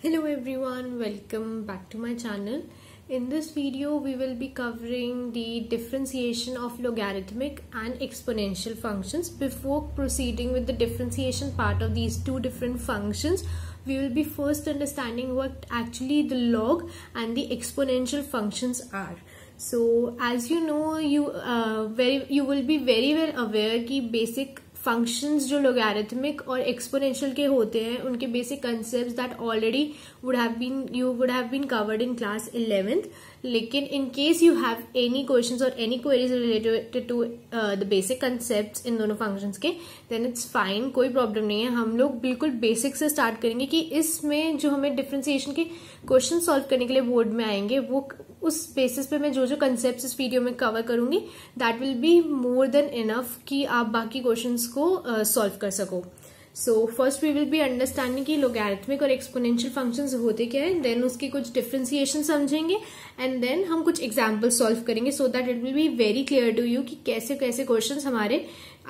Hello everyone, welcome back to my channel. In this video, we will be covering the differentiation of logarithmic and exponential functions. Before proceeding with the differentiation part of these two different functions, we will be first understanding what actually the log and the exponential functions are so as you know you uh, very you will be very well aware that basic functions जो logarithmic और exponential के होते हैं उनके basic concept that already would have been you would have been covered in class eleventh लेकिन in case you have any questions और any queries related to the basic concept in दोनों functions के then it's fine कोई problem नहीं है हम लोग बिल्कुल बेसिक से स्टार्ट करेंगे कि इसमें जो हमें डिफ्रेंसिएशन के क्वेश्चन सॉल्व करने के लिए बोर्ड में आएंगे वो उस बेसिस पे मैं जो जो कंसेप्ट इस वीडियो में कवर करूंगी that will be more than enough कि आप बाकी क्वेश्चन को सॉल्व uh, कर सको so first we will be understanding की लोगैरिथमिक और एक्सपोनेंशियल फंक्शंस होते क्या है देन उसकी कुछ डिफ्रेंसिएशन समझेंगे एंड देन हम कुछ एग्जाम्पल सॉल्व करेंगे so that it will be very clear to you कि कैसे कैसे क्वेश्चन हमारे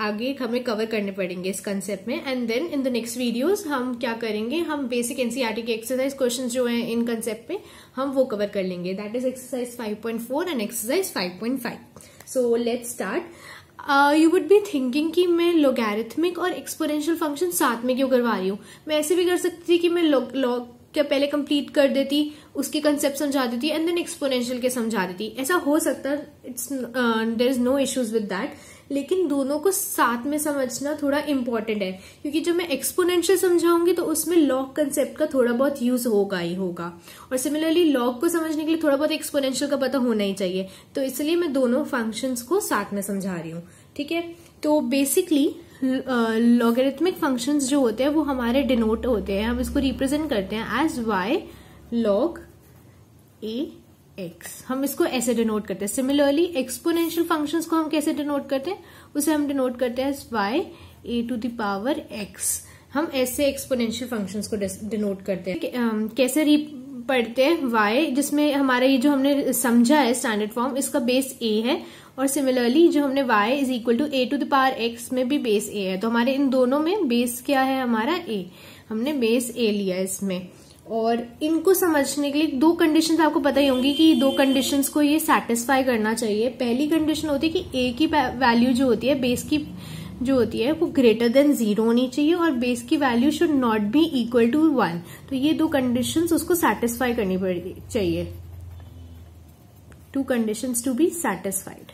आगे हमें कवर करने पड़ेंगे इस कंसेप्ट में and then in the next videos हम क्या करेंगे हम बेसिक एनसीआरटी e के एक्सरसाइज क्वेश्चन जो हैं इन कंसेप्ट में हम वो कवर कर लेंगे that is exercise five point four and exercise five point five so let start you would be thinking कि मैं लोगैरिथमिक और एक्सपोरेंशियल फंक्शन साथ में क्यों करवा रही हूँ मैं ऐसे भी कर सकती थी कि मैं लॉग क्या पहले कंप्लीट कर देती उसके कंसेप्ट समझा देती एंड देन एक्सपोनेंशियल के समझा देती ऐसा हो सकता है it's there is no issues with that लेकिन दोनों को साथ में समझना थोड़ा इम्पॉर्टेंट है क्योंकि जब मैं एक्सपोनेंशियल समझाऊंगी तो उसमें लॉग कंसेप्ट का थोड़ा बहुत यूज होगा ही होगा और सिमिलरली लॉग को समझने के लिए थोड़ा बहुत एक्सपोनेंशियल का पता होना ही चाहिए तो इसलिए मैं दोनों फंक्शंस को साथ में समझा रही हूँ ठीक है तो बेसिकली लॉगरिथमिक फंक्शंस जो होते हैं वो हमारे डिनोट होते हैं हम इसको रिप्रेजेंट करते हैं as y log a x हम इसको ऐसे डिनोट करते हैं सिमिलरली एक्सपोनेंशियल फंक्शंस को हम कैसे डिनोट करते हैं उसे हम डिनोट करते हैं as y a to the power x हम ऐसे एक्सपोनेंशियल फंक्शंस को डिनोट करते हैं कैसे री पढ़ते हैं वाई जिसमें हमारा ये जो हमने समझा है स्टैंडर्ड फॉर्म इसका बेस ए है और सिमिलरली जो हमने y is equal to a to the power में भी बेस ए है तो हमारे इन दोनों में बेस क्या है हमारा ए हमने बेस ए लिया इसमें और इनको समझने के लिए दो कंडीशंस आपको पता ही होंगी कि दो कंडीशंस को ये सेटिस्फाई करना चाहिए पहली कंडीशन होती है कि ए की वैल्यू जो होती है बेस की जो होती है वो ग्रेटर देन जीरो होनी चाहिए और बेस की value should not be equal to one तो ये दो कंडीशंस उसको सेटिस्फाई करनी चाहिए two conditions to be satisfied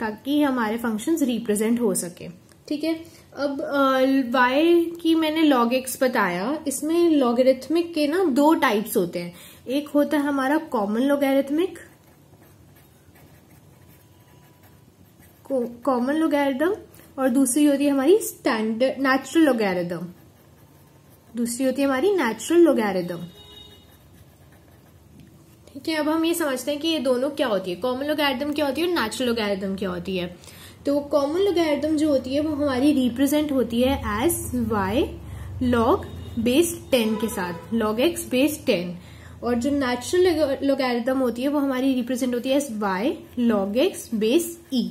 ताकि हमारे फंक्शंस रिप्रेजेंट हो सके ठीक है अब वाई की मैंने लॉग एक्स बताया इसमें लॉगरिथमिक के ना दो टाइप्स होते हैं एक होता है हमारा कॉमन लॉगरिथमिक कॉमन लोगेरिदम और दूसरी होती है हमारी स्टैंडर्ड नेचुरल लोगेरिदम दूसरी होती है हमारी नेचुरल लोगेरिदम कि अब हम ये समझते हैं कि ये दोनों क्या होती है कॉमन लोगारिदम क्या होती है और नेचुरल लोगारिदम क्या होती है तो कॉमन लोगारिदम जो होती है वो हमारी रिप्रेजेंट होती है as y log base ten के साथ लॉग एक्स बेस टेन और जो नेचुरल लोगारिदम होती है वो हमारी रिप्रेजेंट होती है as y log x base e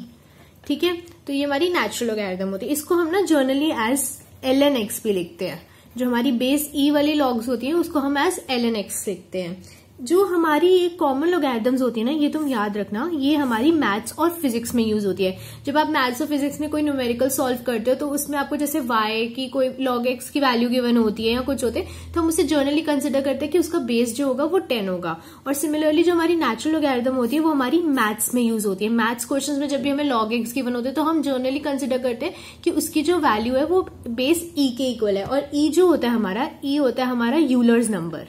ठीक है तो ये हमारी नेचुरल लोगारिदम होती है इसको हम ना generally as L N x भी लिखते हैं जो हमारी बेस ई e वाली लॉग्स होती है उसको हम एज एल एन एक्स लिखते हैं जो हमारी ये कॉमन लोगैदम्स होती है ना ये तुम याद रखना ये हमारी मैथ्स और फिजिक्स में यूज होती है जब आप मैथ्स और फिजिक्स में कोई न्यूमेरिकल सॉल्व करते हो तो उसमें आपको जैसे वाई की कोई लॉग एक्स की वैल्यू गिवन होती है या कुछ होते हैं तो हम उसे जर्नली कंसिडर करते हैं कि उसका बेस जो होगा वो टेन होगा और सिमिलरली जो हमारी नेचुरल लोगैदम होती है वो हमारी मैथ्स में यूज होती है मैथ्स क्वेश्चन में जब भी हमें लॉग एक्स गिवन होते हैं तो हम जर्नली कंसिडर करते हैं कि उसकी जो वैल्यू है वो बेस ई e के इक्वल है और ई e जो होता है हमारा ई e होता है हमारा यूलर्स नंबर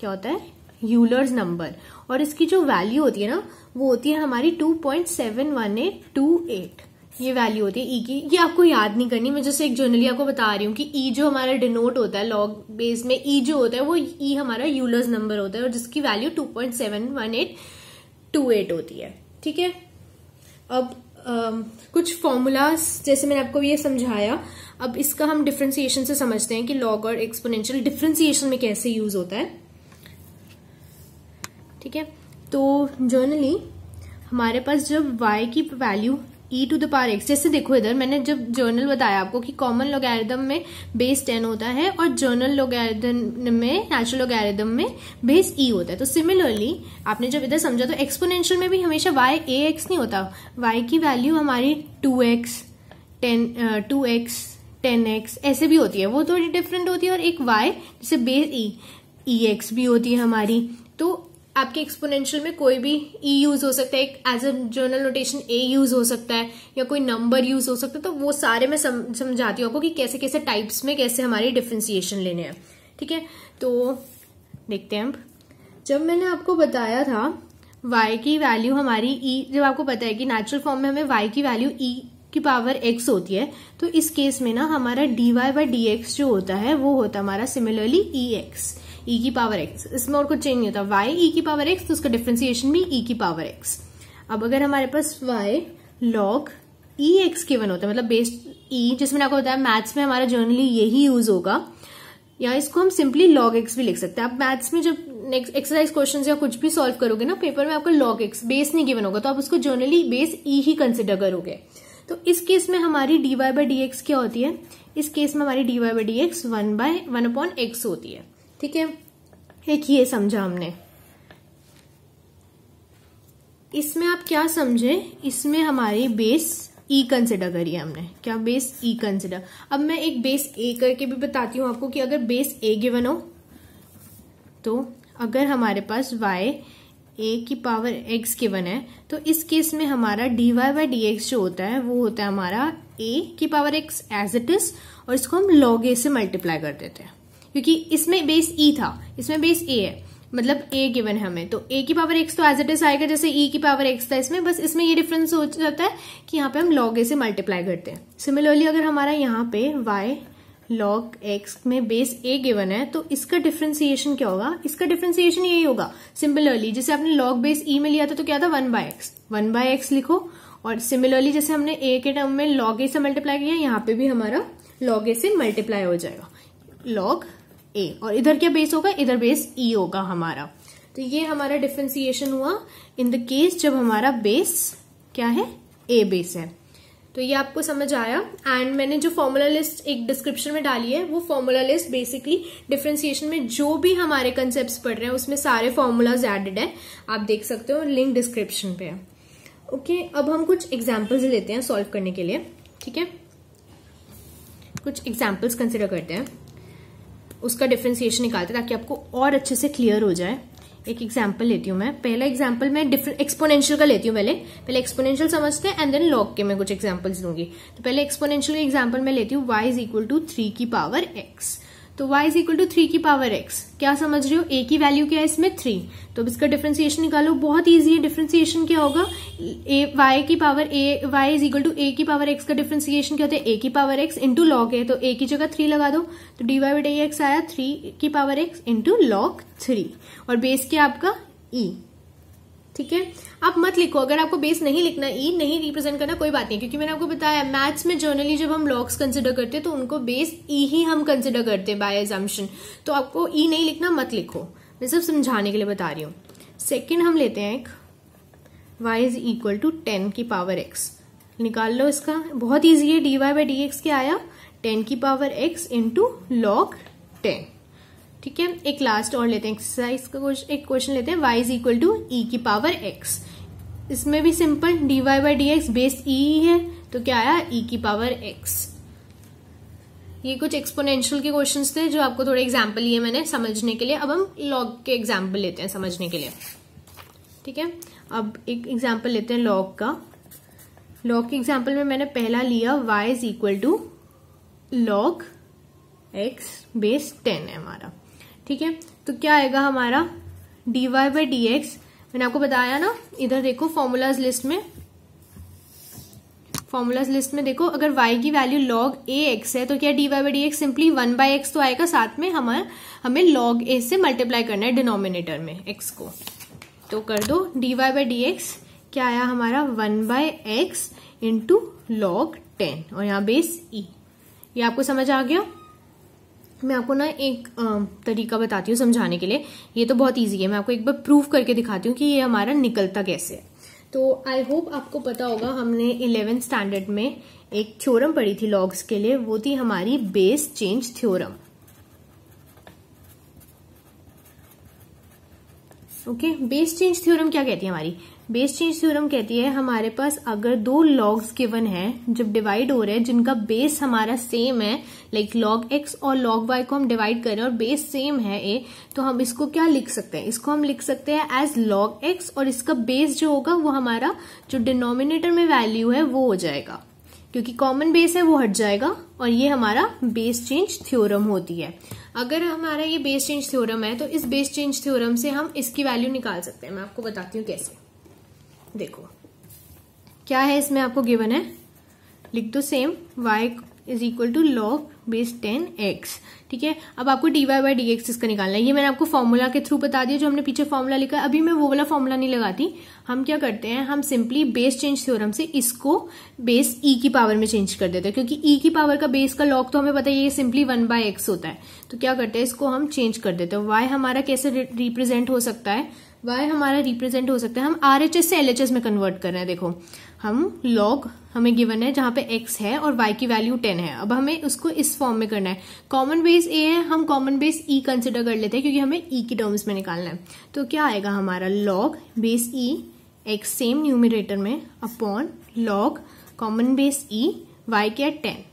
क्या होता है यूलर्स नंबर और इसकी जो वैल्यू होती है ना वो होती है हमारी two point seven one eight two eight ये वैल्यू होती है ई e की ये आपको याद नहीं करनी मैं जैसे एक जर्नली आपको बता रही हूँ कि ई e जो हमारा डिनोट होता है लॉग बेस में ई e जो होता है वो ई e हमारा यूलर्स नंबर होता है और जिसकी value two point seven one eight two eight होती है ठीक है अब आ, कुछ फॉर्मूलाज जैसे मैंने आपको ये समझाया अब इसका हम डिफ्रेंसिएशन से समझते हैं कि लॉग और एक्सपोनेंशियल डिफ्रेंसिएशन में कैसे यूज होता है ठीक है तो जर्नली हमारे पास जब y की value e to the power x जैसे देखो इधर मैंने जब जर्नल बताया आपको कि कॉमन लोगैरिदम में बेस टेन होता है और जर्नल लोगैरिदम में नेचुरल लोगैरिदम में बेस ई e होता है तो सिमिलरली आपने जब इधर समझा तो एक्सपोनेंशियल में भी हमेशा वाई ए एक्स नहीं होता वाई की वैल्यू हमारी two x ten two x ten x ऐसे भी होती है वो थोड़ी डिफरेंट होती है और एक वाई जैसे बेस ई ई एक्स भी होती है हमारी तो आपके एक्सपोनेंशियल में कोई भी ई e यूज हो सकता है एक as a general notation a use हो सकता है या कोई नंबर यूज हो सकता है तो वो सारे मैं सम, समझाती हूँ आपको कि कैसे कैसे टाइप्स में कैसे हमारे डिफ्रेंसिएशन लेने हैं ठीक है तो देखते हैं अब जब मैंने आपको बताया था y की वैल्यू हमारी e जब आपको पता है कि नेचुरल फॉर्म में हमें y की वैल्यू e की पावर x होती है तो इस केस में ना हमारा dy वाई बाई जो होता है वो होता है हमारा similarly e x e e की पावर एक्स इसमें और कुछ चेंज नहीं होता वाई ई e की पावर एक्स तो उसका डिफ्रेंसिएशन भी ई e की पावर एक्स अब अगर हमारे पास y log e x one होता है मतलब बेस्ड ई जिसमें आपको होता है मैथ्स में हमारा जर्नली यही यूज होगा या इसको हम सिंपली लॉग एक्स भी लिख सकते हैं आप मैथ्स में जब नेक्स्ट एक्सरसाइज क्वेश्चन या कुछ भी सॉल्व करोगे ना पेपर में आपको लॉग एक्स बेस नहीं गिवन होगा तो आप उसको जर्नली बेस ई ही कंसिडर करोगे तो इस केस में हमारी d y by d x क्या होती है इस केस में हमारी d y by d x one by one upon x होती है ठीक है एक ये समझा हमने इसमें आप क्या समझे इसमें हमारी बेस ई e कंसिडर करी है हमने क्या बेस ई e कंसिडर अब मैं एक बेस ए करके भी बताती हूं आपको कि अगर बेस ए गिवन हो तो अगर हमारे पास y ए की पावर x गिवन है तो इस केस में हमारा dy वाई बाई डी जो होता है वो होता है हमारा a की power x as it is और इसको हम log a से मल्टीप्लाई कर देते हैं क्योंकि इसमें बेस ई e था इसमें बेस ए है मतलब ए गिवन है हमें तो ए की पावर एक्स तो एज इट इज आएगा जैसे ई e की पावर एक्स था इसमें बस इसमें ये डिफरेंस हो जाता है कि यहाँ पे हम लॉग ए से मल्टीप्लाई करते हैं सिमिलरली अगर हमारा यहाँ पे वाई लॉग एक्स में बेस ए गिवन है तो इसका डिफ्रेंसिएशन क्या होगा इसका डिफ्रेंसिएशन यही होगा सिमिलरली जैसे आपने लॉग बेस ई में लिया था तो क्या था one by x one by x लिखो और सिमिलरली जैसे हमने ए के टर्म में लॉग ए से मल्टीप्लाई किया यहाँ पे भी हमारा लॉग ए से मल्टीप्लाई हो जाएगा लॉग ए और इधर क्या बेस होगा इधर बेस ई e होगा हमारा तो ये हमारा डिफ्रेंसिएशन हुआ इन द केस जब हमारा बेस क्या है ए बेस है तो ये आपको समझ आया एंड मैंने जो फॉर्मूला लिस्ट एक डिस्क्रिप्शन में डाली है वो फॉर्मूला लिस्ट बेसिकली डिफ्रेंसिएशन में जो भी हमारे कंसेप्ट पढ़ रहे हैं उसमें सारे फॉर्मूलाज एडेड है आप देख सकते हो लिंक डिस्क्रिप्शन पे है ओके okay, अब हम कुछ एग्जाम्पल्स लेते हैं सॉल्व करने के लिए ठीक है कुछ एग्जाम्पल्स कंसिडर करते हैं उसका डिफ्रेंसिएशन निकालते ताकि आपको और अच्छे से क्लियर हो जाए एक एग्जाम्पल लेती हूँ मैं पहला एग्जाम्पल मैं डिफरेंट एक्सपोनेंशियल का लेती हूँ पहले पहले एक्सपोनेंशियल समझते हैं एंड देन लॉग के मैं कुछ एग्जाम्पल्स दूंगी तो पहले एक्सपोनेंशियल एग्जाम्पल मैं लेती हूँ y is equal to three की पावर एक्स तो y is equal to three की पावर x क्या समझ रहे हो a की वैल्यू क्या है इसमें थ्री तो अब इसका डिफ्रेंसिएशन निकालो बहुत ईजी है डिफ्रेंसिएशन क्या होगा a y की power a y is equal to a की पावर एक्स का डिफ्रेंसिएशन क्या होता है a की पावर एक्स इंटू लॉग है तो a की जगह थ्री लगा दो तो डी वाई बाई एक्स आया थ्री की power x into log three और बेस क्या आपका ई e. ठीक है आप मत लिखो अगर आपको बेस नहीं लिखना ई e नहीं रिप्रेजेंट करना कोई बात नहीं क्योंकि मैंने आपको बताया मैथ्स में जर्नली जब हम लॉग्स कंसिडर करते हैं तो उनको बेस ई e ही हम कंसिडर करते हैं बाय एजम्पन तो आपको ई e नहीं लिखना मत लिखो मैं सिर्फ समझाने के लिए बता रही हूँ सेकेंड हम लेते हैं एक y is equal to ten की पावर एक्स निकाल लो इसका बहुत ईजी है d y by d x क्या आया टेन की power x into log ten ठीक है एक लास्ट और लेते हैं एक्सरसाइज का एक क्वेश्चन लेते हैं y is equal to e की पावर एक्स इसमें भी simple d y by d x base e है तो क्या आया ई e की पावर एक्स ये कुछ एक्सपोनेंशियल के क्वेश्चंस थे जो आपको थोड़े एग्जाम्पल लिए मैंने समझने के लिए अब हम लॉग के एग्जाम्पल लेते हैं समझने के लिए ठीक है अब एक एग्जाम्पल लेते हैं लॉग का लॉग के एग्जाम्पल में मैंने पहला लिया y is equal to log x base ten है हमारा ठीक है तो क्या आएगा हमारा d y by d x मैंने आपको बताया ना इधर देखो फॉर्मूलाज लिस्ट में फॉर्मूलाज लिस्ट में देखो अगर y की वैल्यू log ए एक्स है तो क्या d y by d x simply one by x तो आएगा साथ में हमें हमें log a से मल्टीप्लाई करना है डिनोमिनेटर में x को तो कर दो d y by d x क्या आया हमारा one by x into log ten और यहाँ बेस ई e. ये आपको समझ आ गया मैं आपको ना एक तरीका बताती हूँ समझाने के लिए ये तो बहुत ईजी है मैं आपको एक बार प्रूव करके दिखाती हूँ कि ये हमारा निकलता कैसे है तो आई होप आपको पता होगा हमने इलेवेंथ स्टैंडर्ड में एक थ्योरम पढ़ी थी लॉग्स के लिए वो थी हमारी base change theorem okay base change theorem क्या कहती है हमारी बेस चेंज थ्योरम कहती है हमारे पास अगर दो लॉग्स गिवन है जब डिवाइड हो रहे हैं जिनका बेस हमारा सेम है लाइक लॉग एक्स और लॉग वाई को हम डिवाइड करें और बेस सेम है ए तो हम इसको क्या लिख सकते हैं इसको हम लिख सकते हैं एज लॉग एक्स और इसका बेस जो होगा वो हमारा जो डिनोमिनेटर में वैल्यू है वो हो जाएगा क्योंकि कॉमन बेस है वो हट जाएगा और ये हमारा बेस चेंज थ्योरम होती है अगर हमारा ये बेस चेंज थ्योरम है तो इस बेस चेंज थ्योरम से हम इसकी वैल्यू निकाल सकते हैं मैं आपको बताती हूँ कैसे देखो क्या है इसमें आपको गिवन है लिख दो same y is equal to log base ten x ठीक है अब आपको d y by d x इसका निकालना है ये मैंने आपको फॉर्मूला के थ्रू बता दिया जो हमने पीछे फॉर्मूला लिखा अभी मैं वो वाला फॉर्मूला नहीं लगाती हम क्या करते हैं हम सिंपली बेस चेंज थ्योरम से इसको बेस ई e की पावर में चेंज कर देते हैं क्योंकि ई e की पावर का बेस का लॉग तो हमें पता है ये सिंपली वन बाय एक्स होता है तो क्या करते हैं इसको हम चेंज कर देते हैं वाई हमारा कैसे रिप्रेजेंट हो सकता है वाई हमारा रिप्रेजेंट हो सकता है हम आर एच एस से एल एच एस में कन्वर्ट कर रहे हैं देखो हम लॉग हमें गिवन है जहां पे x है और y की वैल्यू 10 है अब हमें उसको इस फॉर्म में करना है कॉमन बेस a है हम कॉमन बेस e कंसिडर कर लेते हैं क्योंकि हमें e की टर्म्स में निकालना है तो क्या आएगा हमारा log base e x same numerator में upon log common base e y क्या टेन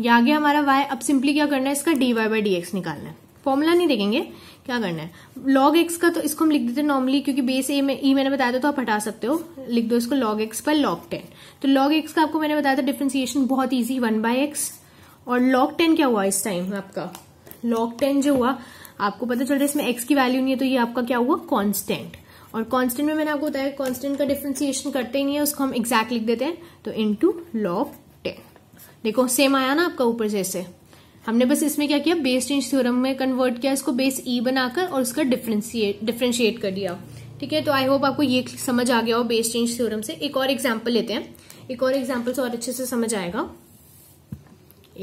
ये आ गया हमारा y अब सिंपली क्या करना है इसका dy वाई डी निकालना है फॉर्मूला नहीं देखेंगे क्या करना है लॉग एक्स का तो इसको हम लिख देते हैं नॉर्मली क्योंकि बेस ए में ई e मैंने बताया था तो आप हटा सकते हो लिख दो इसको लॉग एक्स पर लॉग टेन तो लॉग एक्स का आपको मैंने बताया था डिफ्रेंसिएशन बहुत ईजी वन बाय एक्स और लॉग टेन क्या हुआ इस टाइम आपका लॉग टेन जो हुआ आपको पता चल रहा है इसमें एक्स की वैल्यू नहीं है तो ये आपका क्या हुआ कॉन्स्टेंट और कॉन्स्टेंट में मैंने आपको बताया कॉन्स्टेंट का डिफ्रेंसिएशन करते ही नहीं है उसको हम एग्जैक्ट लिख देते हैं तो इन टू लॉग टेन देखो सेम आया ना आपका ऊपर जैसे हमने बस इसमें क्या किया बेस चेंज थ्योरम में कन्वर्ट किया इसको बेस ई e बनाकर और उसका डिफ्रेंशिएट डिफ्रेंशिएट कर दिया ठीक है तो आई होप आपको ये समझ आ गया हो बेस चेंज थ्योरम से एक और एग्जाम्पल लेते हैं एक और एग्जाम्पल से और अच्छे से समझ आएगा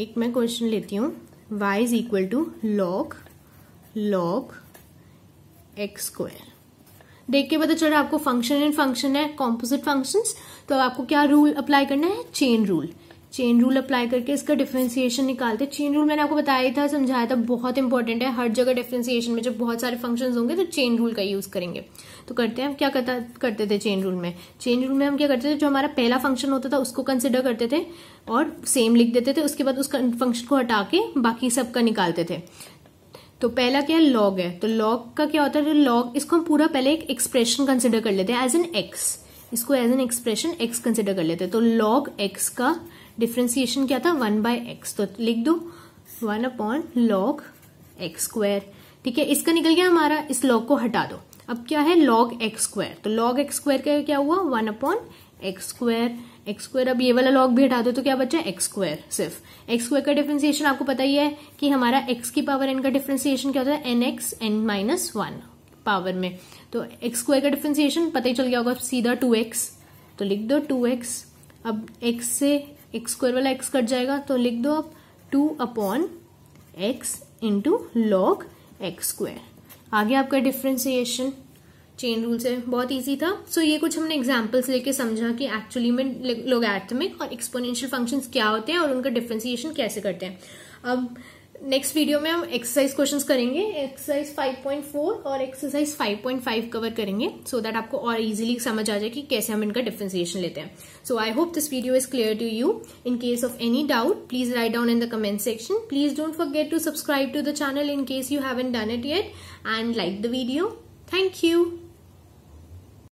एक मैं क्वेश्चन लेती हूँ y is equal to log log x square देख के पता चला आपको फंक्शन एंड फंक्शन है कॉम्पोजिट फंक्शन तो आपको क्या रूल अप्लाई करना है chain rule chain rule apply करके इसका डिफ्रेंसिएशन निकालते चेन रूल मैंने आपको बताया था समझाया था बहुत इंपॉर्टेंट है हर जगह डिफ्रेंसिएशन में जब बहुत सारे फंक्शंस होंगे तो चेन रूल का यूज करेंगे तो करते हैं हम क्या करता करते थे चेन रूल में चेन रूल में हम क्या करते थे जो हमारा पहला फंक्शन होता था उसको कंसिडर करते थे और सेम लिख देते थे उसके बाद उस फंक्शन को हटा के बाकी सबका निकालते थे तो पहला क्या है लॉग है तो लॉग का क्या होता है लॉग तो इसको हम पूरा पहले एक एक्सप्रेशन कंसिडर कर लेते हैं एज एन एक्स इसको as an expression x consider कर लेते हैं तो लॉग एक्स का डिफ्रेंसिएशन क्या था वन बाय एक्स तो लिख दो one upon log x square ठीक है इसका निकल गया हमारा इस लॉग को हटा दो अब क्या है लॉग एक्स स्क्वायर तो लॉग एक्स स्क्वायर का क्या हुआ one upon x square x square अब ये वाला लॉग भी हटा दो तो क्या बचा एक्स स्क्वायर सिर्फ एक्स स्क्वायर का डिफ्रेंसिएशन आपको पता ही है कि हमारा एक्स की पावर एन का डिफ्रेंसिएशन क्या होता है n x n minus one power में तो एक्स स्क्वायर का डिफ्रेंसिएशन पता ही चल गया होगा सीधा टू एक्स तो लिख दो टू एक्स अब एक्स से एक्स स्क्वायर वाला एक्स कट जाएगा तो लिख दो आप two upon x into log x square आगे आपका डिफ्रेंसिएशन चेन रूल से बहुत इजी था सो so, ये कुछ हमने एग्जाम्पल्स लेके समझा कि एक्चुअली में लोग एटमिक और एक्सपोनेंशियल फंक्शंस क्या होते हैं और उनका डिफ्रेंसिएशन कैसे करते हैं अब नेक्स्ट वीडियो में हम एक्सरसाइज क्वेश्चंस करेंगे एक्सरसाइज 5.4 और एक्सरसाइज 5.5 कवर करेंगे सो so दैट आपको और इजीली समझ आ जाए कि कैसे हम इनका डिफ्रेंसिएशन लेते हैं so I hope this video is clear to you in case of any doubt please write down in the comment section please don't forget to subscribe to the channel in case you haven't done it yet and like the video thank you